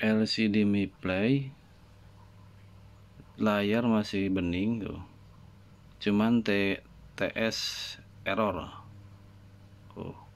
LCD Mi Play layar masih bening tuh cuman TTS error oh